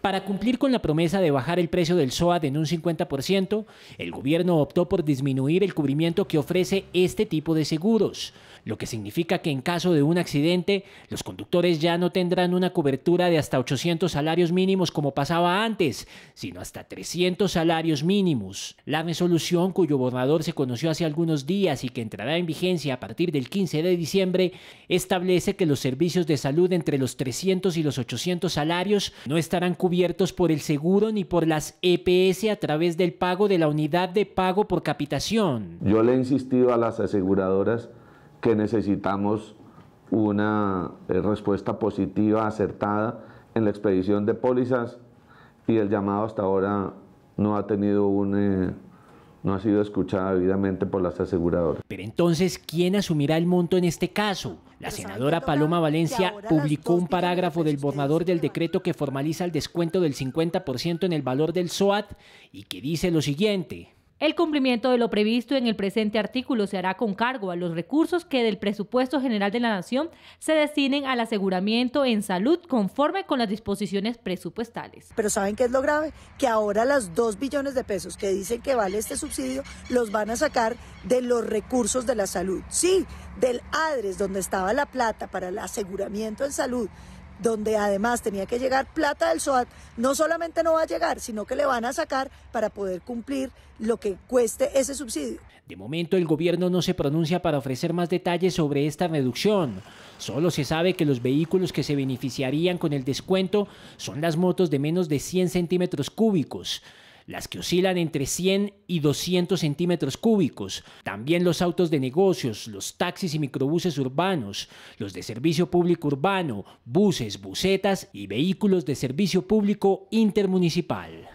Para cumplir con la promesa de bajar el precio del SOAT en un 50%, el gobierno optó por disminuir el cubrimiento que ofrece este tipo de seguros, lo que significa que en caso de un accidente, los conductores ya no tendrán una cobertura de hasta 800 salarios mínimos como pasaba antes, sino hasta 300 salarios mínimos. La resolución, cuyo borrador se conoció hace algunos días y que entrará en vigencia a partir del 15 de diciembre, establece que los servicios de salud entre los 300 y los 800 salarios no estarán cubiertos por el seguro ni por las EPS a través del pago de la unidad de pago por capitación. Yo le he insistido a las aseguradoras que necesitamos una eh, respuesta positiva, acertada en la expedición de pólizas y el llamado hasta ahora no ha tenido un... Eh, no ha sido escuchado debidamente por las aseguradoras. Pero entonces, ¿quién asumirá el monto en este caso? La senadora Paloma Valencia publicó un parágrafo del borrador del decreto que formaliza el descuento del 50% en el valor del SOAT y que dice lo siguiente. El cumplimiento de lo previsto en el presente artículo se hará con cargo a los recursos que del presupuesto general de la Nación se destinen al aseguramiento en salud conforme con las disposiciones presupuestales. Pero ¿saben qué es lo grave? Que ahora las 2 billones de pesos que dicen que vale este subsidio los van a sacar de los recursos de la salud. Sí, del ADRES, donde estaba la plata para el aseguramiento en salud donde además tenía que llegar plata del SOAT, no solamente no va a llegar, sino que le van a sacar para poder cumplir lo que cueste ese subsidio. De momento el gobierno no se pronuncia para ofrecer más detalles sobre esta reducción. Solo se sabe que los vehículos que se beneficiarían con el descuento son las motos de menos de 100 centímetros cúbicos las que oscilan entre 100 y 200 centímetros cúbicos, también los autos de negocios, los taxis y microbuses urbanos, los de servicio público urbano, buses, busetas y vehículos de servicio público intermunicipal.